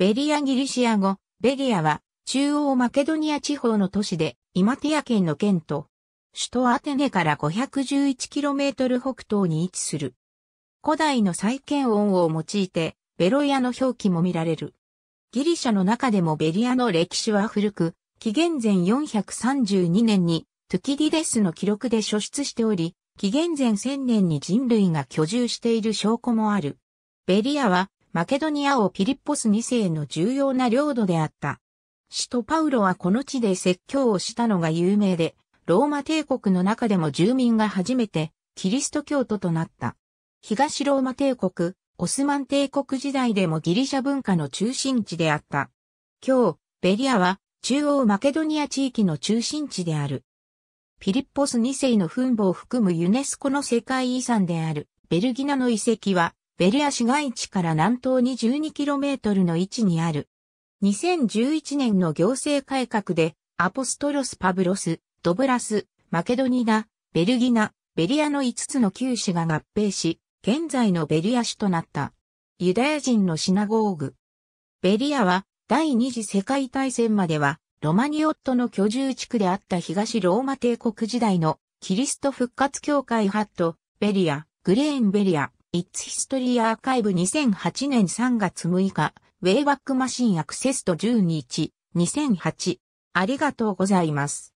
ベリアギリシア語、ベリアは中央マケドニア地方の都市でイマティア県の県と、首都アテネから 511km 北東に位置する。古代の再建音を用いてベロイアの表記も見られる。ギリシャの中でもベリアの歴史は古く、紀元前432年にトゥキディデスの記録で書出しており、紀元前1000年に人類が居住している証拠もある。ベリアはマケドニア王ピリッポス2世の重要な領土であった。使徒パウロはこの地で説教をしたのが有名で、ローマ帝国の中でも住民が初めてキリスト教徒となった。東ローマ帝国、オスマン帝国時代でもギリシャ文化の中心地であった。今日、ベリアは中央マケドニア地域の中心地である。ピリッポス2世の墳墓を含むユネスコの世界遺産であるベルギナの遺跡はベリア市街地から南東に 12km の位置にある。2011年の行政改革で、アポストロス・パブロス、ドブラス、マケドニナ、ベルギナ、ベリアの5つの旧市が合併し、現在のベリア市となった。ユダヤ人のシナゴーグ。ベリアは第二次世界大戦まではロマニオットの居住地区であった東ローマ帝国時代のキリスト復活教会ハット、ベリア、グレーンベリア、i ッツ・ヒストリー・アーカイブ2008年3月6日、ウェイバックマシンアクセスと12日、2008。ありがとうございます。